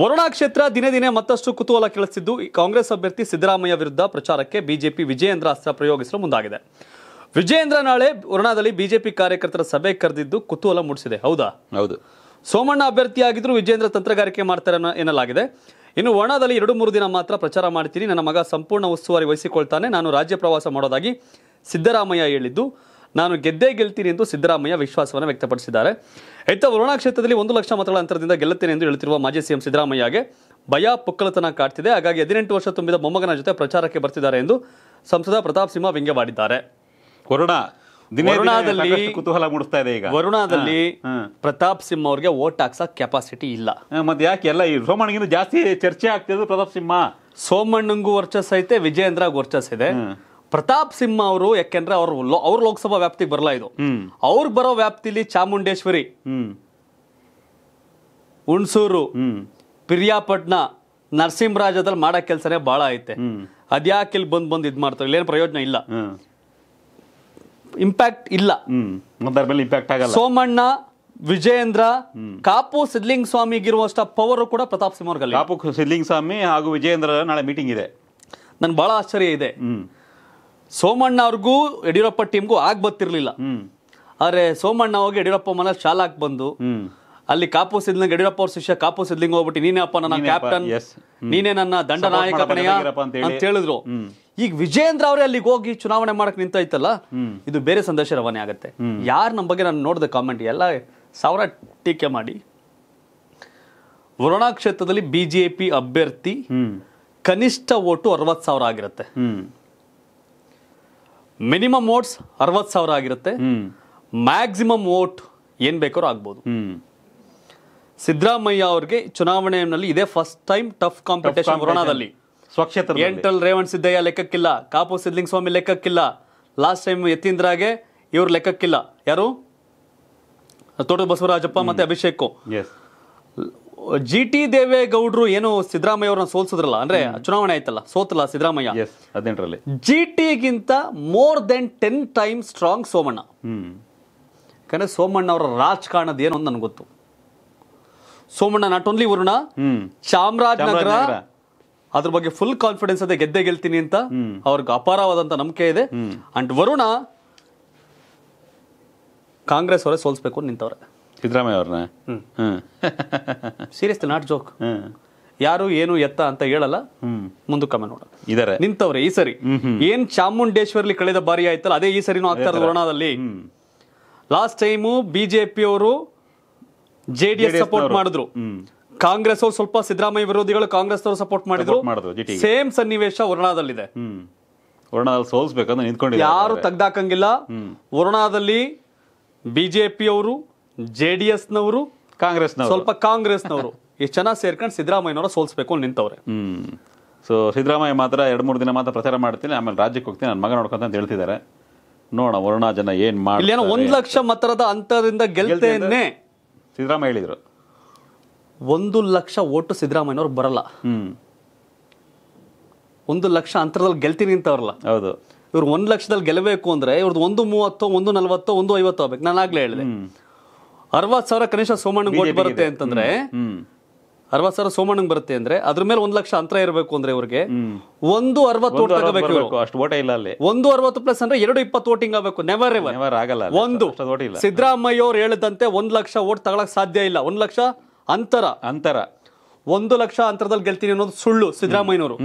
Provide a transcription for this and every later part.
ವರುಣಾ ಕ್ಷೇತ್ರ ದಿನೇ ದಿನೇ ಮತ್ತಷ್ಟು ಕುತೂಹಲ ಕೆಳಿಸಿದ್ದು ಕಾಂಗ್ರೆಸ್ ಅಭ್ಯರ್ಥಿ ಸಿದ್ದರಾಮಯ್ಯ ವಿರುದ್ಧ ಪ್ರಚಾರಕ್ಕೆ ಬಿಜೆಪಿ ವಿಜಯೇಂದ್ರ ಅಸ್ತ್ರ ಪ್ರಯೋಗಿಸಲು ಮುಂದಾಗಿದೆ ವಿಜಯೇಂದ್ರ ನಾಳೆ ವರುಣಾದಲ್ಲಿ ಬಿಜೆಪಿ ಕಾರ್ಯಕರ್ತರ ಸಭೆ ಕರೆದಿದ್ದು ಕುತೂಹಲ ಮೂಡಿಸಿದೆ ಹೌದಾ ಹೌದು ಸೋಮಣ್ಣ ಅಭ್ಯರ್ಥಿಯಾಗಿದ್ರು ವಿಜೇಂದ್ರ ತಂತ್ರಗಾರಿಕೆ ಮಾಡ್ತಾರೆ ಎನ್ನಲಾಗಿದೆ ಇನ್ನು ವರ್ಣದಲ್ಲಿ ಎರಡು ಮೂರು ದಿನ ಮಾತ್ರ ಪ್ರಚಾರ ಮಾಡ್ತೀನಿ ನನ್ನ ಮಗ ಸಂಪೂರ್ಣ ಉಸ್ತುವಾರಿ ವಹಿಸಿಕೊಳ್ತಾನೆ ನಾನು ರಾಜ್ಯ ಪ್ರವಾಸ ಮಾಡೋದಾಗಿ ಸಿದ್ದರಾಮಯ್ಯ ಹೇಳಿದ್ದು ನಾನು ಗೆದ್ದೇ ಗೆಲ್ತೀನಿ ಎಂದು ಸಿದ್ದರಾಮಯ್ಯ ವಿಶ್ವಾಸವನ್ನು ವ್ಯಕ್ತಪಡಿಸಿದ್ದಾರೆ ಇತ್ತ ವರುಣಾ ಕ್ಷೇತ್ರದಲ್ಲಿ ಒಂದು ಲಕ್ಷ ಮತಗಳ ಅಂತರದಿಂದ ಗೆಲ್ಲುತ್ತೇನೆ ಎಂದು ಹೇಳುತ್ತಿರುವ ಮಾಜಿ ಸಿಎಂ ಸಿದ್ದರಾಮಯ್ಯಗೆ ಭಯ ಪುಕ್ಕಳತನ ಕಾಡ್ತಿದೆ ಹಾಗಾಗಿ ಹದಿನೆಂಟು ವರ್ಷ ತುಂಬಿದ ಮೊಮ್ಮಗನ ಜೊತೆ ಪ್ರಚಾರಕ್ಕೆ ಬರ್ತಿದ್ದಾರೆ ಎಂದು ಸಂಸದ ಪ್ರತಾಪ್ ಸಿಂಹ ವ್ಯಂಗ್ಯವಾಡಿದ್ದಾರೆ ವರುಣಾ ವರುಣಾದಲ್ಲಿ ಕುತೂಹಲ ಮೂಡಿಸ್ತಾ ಇದೆ ಈಗ ವರುಣಾದಲ್ಲಿ ಪ್ರತಾಪ್ ಸಿಂಹ ಅವರಿಗೆ ವೋಟ್ ಹಾಕ್ಸಕ್ ಕೆಪಾಸಿಟಿ ಇಲ್ಲ ಮತ್ತೆ ಯಾಕೆ ಎಲ್ಲ ಈ ಸೋಮಣ್ಣಗಿಂತ ಜಾಸ್ತಿ ಚರ್ಚೆ ಆಗ್ತಿದ್ರು ಪ್ರತಾಪ್ ಸಿಂಹ ಸೋಮಣ್ಣಂಗೂ ವರ್ಚಸ್ ಐತೆ ವಿಜಯೇಂದ್ರ ವರ್ಚಸ್ ಇದೆ ಪ್ರತಾಪ್ ಸಿಂಹ ಅವರು ಯಾಕೆಂದ್ರೆ ಅವರು ಅವ್ರ ಲೋಕಸಭಾ ವ್ಯಾಪ್ತಿಗೆ ಬರಲ್ಲ ಇದು ಅವ್ರಿಗೆ ಬರೋ ವ್ಯಾಪ್ತಿಲಿ ಚಾಮುಂಡೇಶ್ವರಿ ಹುಣಸೂರು ಪಿರಿಯಾಪಟ್ನ ನರಸಿಂಹರಾಜದಲ್ಲಿ ಮಾಡೋ ಕೆಲಸನೇ ಬಹಳ ಐತೆ ಅದ್ಯಾಕೆ ಇಲ್ಲಿ ಬಂದ್ ಬಂದ್ ಇದ್ ಮಾಡ್ತಾರೆ ಇಲ್ಲೇನು ಪ್ರಯೋಜನ ಇಲ್ಲ ಇಂಪ್ಯಾಕ್ಟ್ ಇಲ್ಲ ಇಂಪ್ಯಾಕ್ಟ್ ಆಗಲ್ಲ ಸೋಮಣ್ಣ ವಿಜಯೇಂದ್ರ ಕಾಪು ಸಿದ್ಲಿಂಗ್ ಸ್ವಾಮಿಗಿರುವಷ್ಟು ಪವರ್ ಕೂಡ ಪ್ರತಾಪ್ ಸಿಂಹ ಅವ್ರಿಗೆ ಕಾಪು ಸಿದ್ಲಿಂಗ್ ಸ್ವಾಮಿ ಹಾಗೂ ವಿಜಯೇಂದ್ರ ನಾಳೆ ಮೀಟಿಂಗ್ ಇದೆ ನನ್ಗೆ ಬಹಳ ಆಶ್ಚರ್ಯ ಇದೆ ಸೋಮಣ್ಣ ಅವ್ರಿಗೂ ಯಡಿಯೂರಪ್ಪ ಟೀಮ್ಗೂ ಆಗ ಬತ್ತಿರ್ಲಿಲ್ಲ ಆದ್ರೆ ಸೋಮಣ್ಣ ಹೋಗಿ ಯಡಿಯೂರಪ್ಪ ಮನೇಲಿ ಶಾಲಾಕ್ ಬಂದು ಅಲ್ಲಿ ಕಾಪು ಸಿದ್ಲಿಂಗ್ ಯಡಿಯೂರಪ್ಪ ಅವ್ರ ಶಿಷ್ಯ ಕಾಪು ಸಿದ್ಲಿಂಗ್ ಹೋಗ್ಬಿಟ್ಟು ನೀನೇ ಅಪ್ಪ ನನ್ನ ಕ್ಯಾಪ್ಟನ್ ನೀನೇ ನನ್ನ ದಂಡ ನಾಯಕ ಅಂತ ಹೇಳಿದ್ರು ಈಗ ವಿಜಯೇಂದ್ರ ಅವರೇ ಅಲ್ಲಿಗೆ ಹೋಗಿ ಚುನಾವಣೆ ಮಾಡಕ್ ನಿಂತೈತಲ್ಲ ಇದು ಬೇರೆ ಸಂದೇಶ ರವಾನೆ ಆಗತ್ತೆ ಯಾರು ನಮ್ಮ ಬಗ್ಗೆ ನಾನು ನೋಡಿದೆ ಕಾಮೆಂಟ್ ಎಲ್ಲ ಸಾವಿರ ಟೀಕೆ ಮಾಡಿ ವರುಣಾ ಕ್ಷೇತ್ರದಲ್ಲಿ ಬಿಜೆಪಿ ಅಭ್ಯರ್ಥಿ ಕನಿಷ್ಠ ಓಟು ಅರವತ್ ಸಾವಿರ ಆಗಿರುತ್ತೆ ಮಿನಿಮಮ್ ಓಟ್ಸ್ ಅರವತ್ತು ಸಾವಿರ ಆಗಿರುತ್ತೆ ಮ್ಯಾಕ್ಸಿಮಮ್ ಓಟ್ ಏನ್ ಬೇಕಾದ್ರೂ ಆಗ್ಬೋದು ಸಿದ್ದರಾಮಯ್ಯ ಅವ್ರಿಗೆ ಚುನಾವಣೆಯಲ್ಲಿ ಇದೇ ಫಸ್ಟ್ ಟೈಮ್ ಟಫ್ ಕಾಂಪಿಟೇಷನ್ ಕೊರೋನಾದಲ್ಲಿ ಸ್ವಕ್ಷೇತ್ರ ಎಂಟಲ್ ರೇವಣ್ ಸಿದ್ದಯ್ಯ ಲೆಕ್ಕಕ್ಕಿಲ್ಲ ಕಾಪು ಸಿದ್ಲಿಂಗ್ ಸ್ವಾಮಿ ಲೆಕ್ಕಕ್ಕಿಲ್ಲ ಲಾಸ್ಟ್ ಟೈಮ್ ಯತೀಂದ್ರಾಗೆ ಇವ್ರ ಲೆಕ್ಕಕ್ಕಿಲ್ಲ ಯಾರು ತೋಟ ಬಸವರಾಜಪ್ಪ ಮತ್ತೆ ಅಭಿಷೇಕ್ ಜಿ ಟಿ ದೇವೇಗೌಡರು ಏನು ಸಿದ್ದರಾಮಯ್ಯ ಅವ್ರನ್ನ ಸೋಲ್ಸಿದ್ರಲ್ಲ ಅಂದ್ರೆ ಚುನಾವಣೆ ಆಯ್ತಲ್ಲ ಸೋತಲ್ಲ ಸಿದ್ದರಾಮಯ್ಯ ಜಿ ಟಿ ಗಿಂತ more than ten time strong Somanna ಯಾಕಂದ್ರೆ ಸೋಮಣ್ಣ ಅವರ ರಾಜಕಾರಣದ ಏನು ಅಂತ ನನ್ಗೆ ಗೊತ್ತು ಸೋಮಣ್ಣ ನಾಟ್ ಓನ್ಲಿ ವರುಣ ಚಾಮರಾಜನಗರ ಅದ್ರ ಬಗ್ಗೆ ಫುಲ್ ಕಾನ್ಫಿಡೆನ್ಸ್ ಅದೇ ಗೆದ್ದೆ ಗೆಲ್ತೀನಿ ಅಂತ ಅವ್ರಿಗೆ ಅಪಾರವಾದಂತ ನಂಬಿಕೆ ಇದೆ ಅಂಡ್ ವರುಣ ಕಾಂಗ್ರೆಸ್ ಅವರೇ ಸೋಲ್ಸ್ಬೇಕು ನಿಂತವ್ರೆ ಸಿದ್ದರಾಮಯ್ಯ ಅವ್ರನ್ನ ಹ್ಮ್ ಸೀರಿಯಸ್ ನಾಟ್ ಜೋಕ್ ಯಾರು ಏನು ಎತ್ತ ಅಂತ ಹೇಳಲ್ಲ ಕಮ ನೋಡ ಇದಾರೆ ನಿಂತವ್ರೆ ಈ ಸರಿ ಏನ್ ಚಾಮುಂಡೇಶ್ವರಲ್ಲಿ ಕಳೆದ ಬಾರಿ ಆಯ್ತಲ್ಲ ಅದೇ ಈ ಸರಿನೂ ಆಗ್ತಾರೆ ರೋಣದಲ್ಲಿ ಲಾಸ್ಟ್ ಟೈಮು ಬಿಜೆಪಿ ಅವರು ಜೆ ಡಿ ಎಸ್ ಸಪೋರ್ಟ್ ಮಾಡಿದ್ರು ಕಾಂಗ್ರೆಸ್ ಅವರು ಸ್ವಲ್ಪ ಸಿದ್ದರಾಮಯ್ಯ ವಿರೋಧಿಗಳು ಕಾಂಗ್ರೆಸ್ ಅವರು ಸಪೋರ್ಟ್ ಮಾಡಿದ್ರು ಸೇಮ್ ಸನ್ನಿವೇಶ ವರ್ಣಾದಲ್ಲಿದೆ ವರ್ಣಾದಲ್ಲಿ ಸೋಲ್ಸ್ಬೇಕಂತ ನಿಂತ್ಕೊಂಡು ಯಾರು ತೆಗ್ದಾಕಂಗಿಲ್ಲ ವರ್ಣಾದಲ್ಲಿ ಬಿಜೆಪಿ ಅವರು ಜೆ ಡಿ ಎಸ್ನವರು ಕಾಂಗ್ರೆಸ್ನವರು ಸ್ವಲ್ಪ ಕಾಂಗ್ರೆಸ್ನವರು ಎಷ್ಟು ಜನ ಸೇರ್ಕೊಂಡು ಸಿದ್ದರಾಮಯ್ಯನವರ ಸೋಲ್ಸ್ಬೇಕು ಅಂತ ನಿಂತವ್ರೆ ಸೊ ಸಿದ್ದರಾಮಯ್ಯ ಮಾತ್ರ ಎರಡು ಮೂರು ದಿನ ಮಾತ್ರ ಪ್ರಚಾರ ಮಾಡ್ತೀನಿ ಆಮೇಲೆ ರಾಜ್ಯಕ್ಕೆ ಹೋಗ್ತೀನಿ ನನ್ನ ಮಗ ನೋಡ್ಕೊಂತ ಅಂತ ಹೇಳ್ತಿದ್ದಾರೆ ನೋಡೋಣ ವರುಣ ಜನ ಏನು ಮಾಡಿ ಏನೋ ಒಂದು ಲಕ್ಷ ಮತರದ ಅಂತರದಿಂದ ಗೆಲ್ತೇನೆ ಸಿದ್ದರಾಮಯ್ಯ ಹೇಳಿದರು ಒಂದು ಲಕ್ಷ ಓಟು ಸಿದ್ದರಾಮಯ್ಯನವ್ರು ಬರಲ್ಲ ಒಂದು ಲಕ್ಷ ಅಂತರದಲ್ಲಿ ಗೆಲ್ತೀನಿ ಅಂತವ್ರಲ್ಲ ಹೌದು ಇವ್ರು ಒಂದ್ ಲಕ್ಷದಲ್ಲಿ ಗೆಲ್ಲಬೇಕು ಅಂದ್ರೆ ಇವ್ರದ್ದು ಒಂದು ಮೂವತ್ತೋ ಒಂದು ನಲ್ವತ್ತು ಒಂದು ಐವತ್ತೋ ಆಗ್ಬೇಕು ನಾನು ಆಗಲೇ ಹೇಳಿದೆ ಅರವತ್ ಸಾವಿರ ಕನಿಷ್ಠ ಸೋಮಣ್ಣ ಓಟ್ ಬರುತ್ತೆ ಅಂತಂದ್ರೆ ಅರವತ್ ಸಾವಿರ ಸೋಮಣ್ಣಂಗ್ ಬರುತ್ತೆ ಅಂದ್ರೆ ಅದ್ರ ಮೇಲೆ ಒಂದ್ ಲಕ್ಷ ಅಂತರ ಇರಬೇಕು ಅಂದ್ರೆ ಇವ್ರಿಗೆ ಒಂದು ಅರವತ್ತು ಅಷ್ಟು ಓಟ ಇಲ್ಲ ಅಲ್ಲಿ ಒಂದು ಅರವತ್ತು ಪ್ಲಸ್ ಅಂದ್ರೆ ಎರಡು ಇಪ್ಪತ್ತು ವೋಟಿಂಗ್ ಆಗಬೇಕು ನೆವರ್ ಆಗಲ್ಲ ಒಂದು ಸಿದ್ದರಾಮಯ್ಯ ಅವ್ರು ಹೇಳಿದಂತೆ ಒಂದ್ ಲಕ್ಷ ಓಟ್ ತಗೊಳಕ್ ಸಾಧ್ಯ ಇಲ್ಲ ಒಂದ್ ಲಕ್ಷ ಅಂತರ ಅಂತರ ಒಂದು ಲಕ್ಷ ಅಂತರದಲ್ಲಿ ಗೆಲ್ತೀನಿ ಅನ್ನೋದು ಸುಳ್ಳು ಸಿದ್ದರಾಮಯ್ಯನವರು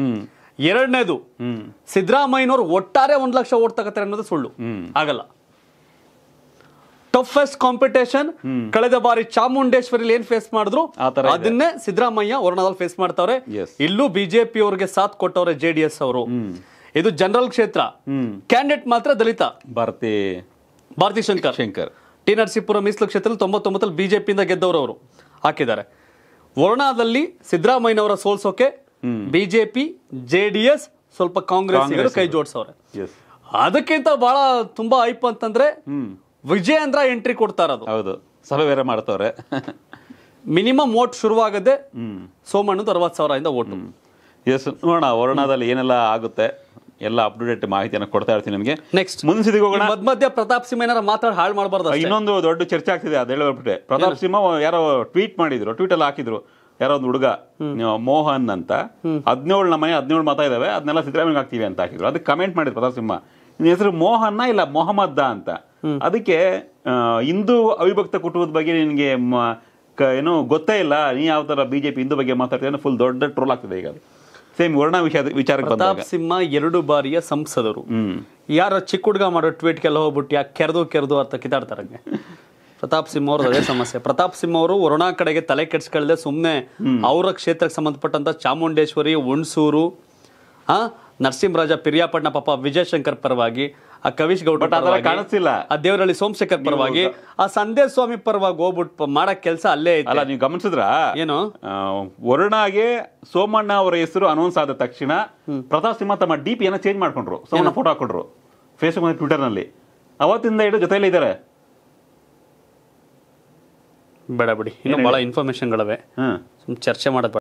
ಎರಡನೇದು ಸಿದ್ದರಾಮಯ್ಯನವರು ಒಟ್ಟಾರೆ ಒಂದ್ ಲಕ್ಷ ಓಟ್ ತಗೋತಾರೆ ಅನ್ನೋದು ಸುಳ್ಳು ಆಗಲ್ಲ ಟಫೆಸ್ಟ್ ಕಾಂಪಿಟೇಷನ್ ಕಳೆದ ಬಾರಿ ಚಾಮುಂಡೇಶ್ವರಿಲಿ ಏನ್ ಫೇಸ್ ಮಾಡಿದ್ರು ಅದನ್ನೇ ಸಿದ್ದರಾಮಯ್ಯ ವರ್ಣದಲ್ಲಿ ಫೇಸ್ ಮಾಡ್ತಾವ್ರೆ ಇಲ್ಲೂ ಬಿಜೆಪಿ ಅವ್ರಿಗೆ ಸಾಥ್ ಕೊಟ್ಟವ್ರೆ ಜೆಡಿಎಸ್ ಅವರು ಇದು ಜನರಲ್ ಕ್ಷೇತ್ರ ಕ್ಯಾಂಡಿಡೇಟ್ ಮಾತ್ರ ದಲಿತ ಭಾರತಿ ಭಾರತಿ ಶಂಕರ್ ಶಂಕರ್ ಟಿ ನರಸಿಂಪುರ ಮೀಸಲು ಕ್ಷೇತ್ರದಲ್ಲಿ ತೊಂಬತ್ತೊಂಬತ್ತಲ್ಲಿ ಬಿಜೆಪಿಯಿಂದ ಗೆದ್ದವರು ಅವರು ಹಾಕಿದ್ದಾರೆ ವರ್ಣಾದಲ್ಲಿ ಸಿದ್ದರಾಮಯ್ಯನವರ ಸೋಲ್ಸೋಕೆ ಬಿಜೆಪಿ ಜೆಡಿಎಸ್ ಸ್ವಲ್ಪ ಕಾಂಗ್ರೆಸ್ ಕೈ ಜೋಡಿಸವ್ರೆ ಅದಕ್ಕಿಂತ ಬಹಳ ತುಂಬಾ ಐಪ್ ಅಂತಂದ್ರೆ ವಿಜಯ್ ಅಂದ್ರ ಎಂಟ್ರಿ ಕೊಡ್ತಾ ಹೌದು ಸಭೆ ಬೇರೆ ಮಾಡ್ತವ್ರೆ ಮಿನಿಮಮ್ ಓಟ್ ಶುರುವಾಗದೆ ಸೋಮಣ್ಣದು ಅರವತ್ತು ಇಂದ ಓಟು ಎಸ್ ನೋಡೋಣ ವರ್ಣದಲ್ಲಿ ಏನೆಲ್ಲ ಆಗುತ್ತೆ ಎಲ್ಲ ಅಪ್ ಡೇಟ್ ಮಾಹಿತಿಯನ್ನು ಕೊಡ್ತಾ ಇರ್ತೀನಿ ನಿಮಗೆ ನೆಕ್ಸ್ಟ್ ಮುಂದಿಗೆ ಹೋಗೋಣ ಮಧ್ಯ ಮಧ್ಯ ಪ್ರತಾಪ್ ಸಿಂಹ ಏನಾರ ಮಾತಾಡಿ ಹಾಳು ಮಾಡಬಾರ್ದು ಇನ್ನೊಂದು ದೊಡ್ಡ ಚರ್ಚೆ ಆಗ್ತಿದೆ ಅದು ಹೇಳ್ಬಿಟ್ಟೆ ಪ್ರತಾಪ್ ಸಿಂಹ ಯಾರೋ ಟ್ವೀಟ್ ಮಾಡಿದ್ರು ಟ್ವೀಟ್ ಅಲ್ಲಿ ಹಾಕಿದ್ರು ಯಾರೋ ಒಂದು ಹುಡುಗ ಮೋಹನ್ ಅಂತ ಹದಿನೇಳು ಮನೆ ಹದಿನೇಳು ಮತ ಇದಾವೆ ಅದನ್ನೆಲ್ಲ ಸಿದ್ದರಾಮಯ್ಯ ಹಾಕ್ತೀವಿ ಅಂತ ಹಾಕಿದ್ರು ಅದಕ್ಕೆ ಕಮೆಂಟ್ ಮಾಡಿದ್ರು ಪ್ರತಾಪ್ ಸಿಂಹ ನಿನ್ನ ಹೆಸರು ಮೋಹನ್ ಇಲ್ಲ ಮೊಹಮ್ಮದ್ದ ಅಂತ ಅದಕ್ಕೆ ಹಿಂದೂ ಅವಿಭಕ್ತ ಕುಟುಂಬದ ಬಗ್ಗೆ ನಿನಗೆ ಏನು ಗೊತ್ತೇ ಇಲ್ಲ ನೀ ಯಾವ ಥರ ಬಿ ಹಿಂದೂ ಬಗ್ಗೆ ಮಾತಾಡ್ತೀನಿ ಫುಲ್ ದೊಡ್ಡ ಟ್ರೋಲ್ ಆಗ್ತದೆ ಈಗ ಸೇಮ್ ವರ್ಣ ವಿಷಯ ವಿಚಾರ ಪ್ರತಾಪ್ ಸಿಂಹ ಎರಡು ಬಾರಿಯ ಸಂಸದರು ಯಾರ ಚಿಕ್ಕ ಹುಡುಗ ಮಾಡೋ ಟ್ವೀಟ್ಗೆಲ್ಲ ಹೋಗ್ಬಿಟ್ಟು ಯಾಕೆ ಕೆರೆದು ಕೆರೆದು ಅಂತ ಕಿತಾಡ್ತಾರಂಗೆ ಪ್ರತಾಪ್ ಸಿಂಹ ಅವ್ರದ್ದು ಅದೇ ಸಮಸ್ಯೆ ಪ್ರತಾಪ್ ಸಿಂಹ ಅವರು ವರುಣ ಕಡೆಗೆ ತಲೆ ಕೆಡ್ಸ್ಕೊಳ್ಳದೆ ಸುಮ್ಮನೆ ಅವರ ಕ್ಷೇತ್ರಕ್ಕೆ ಸಂಬಂಧಪಟ್ಟಂತ ಚಾಮುಂಡೇಶ್ವರಿ ಹುಣಸೂರು ನರಸಿಂಹರಾಜ ಪಿರಿಯಾಪಟ್ಟಣ ಪಾಪ ವಿಜಯಶಂಕರ್ ಪರವಾಗಿ ಆ ಕವಿಶ್ ಗೌಡ ಕಾಣಿಸ್ತಿಲ್ಲ ಆ ದೇವರಹಳ್ಳಿ ಸೋಮಶೇಖರ್ ಪರವಾಗಿ ಆ ಸಂದೇಶ ಸ್ವಾಮಿ ಪರವಾಗಿ ಹೋಗ್ಬಿಟ್ಟು ಮಾಡೋ ಕೆಲಸ ಅಲ್ಲೇ ಅಲ್ಲ ನೀವು ಗಮನಿಸಿದ್ರ ಏನು ವರ್ಣಾಗೆ ಸೋಮಣ್ಣ ಅವರ ಹೆಸರು ಅನೌನ್ಸ್ ಆದ ತಕ್ಷಣ ಪ್ರತಾಪ್ ಸಿಂಹ ತಮ್ಮ ಡಿ ಏನೋ ಚೇಂಜ್ ಮಾಡ್ಕೊಂಡ್ರು ಸೋಮಣ್ಣ ಫೋಟೋ ಹಾಕೊಂಡ್ರು ಫೇಸ್ಬುಕ್ ಮತ್ತು ನಲ್ಲಿ ಅವತ್ತಿಂದ ಇಡೋ ಜೊತೆಯಲ್ಲಿ ಇದಾರೆ ಬೇಡ ಬಿಡಿ ಇನ್ನೂ ಭಾಳ ಇನ್ಫಾರ್ಮೇಶನ್ಗಳವೆ ಚರ್ಚೆ ಮಾಡೋದು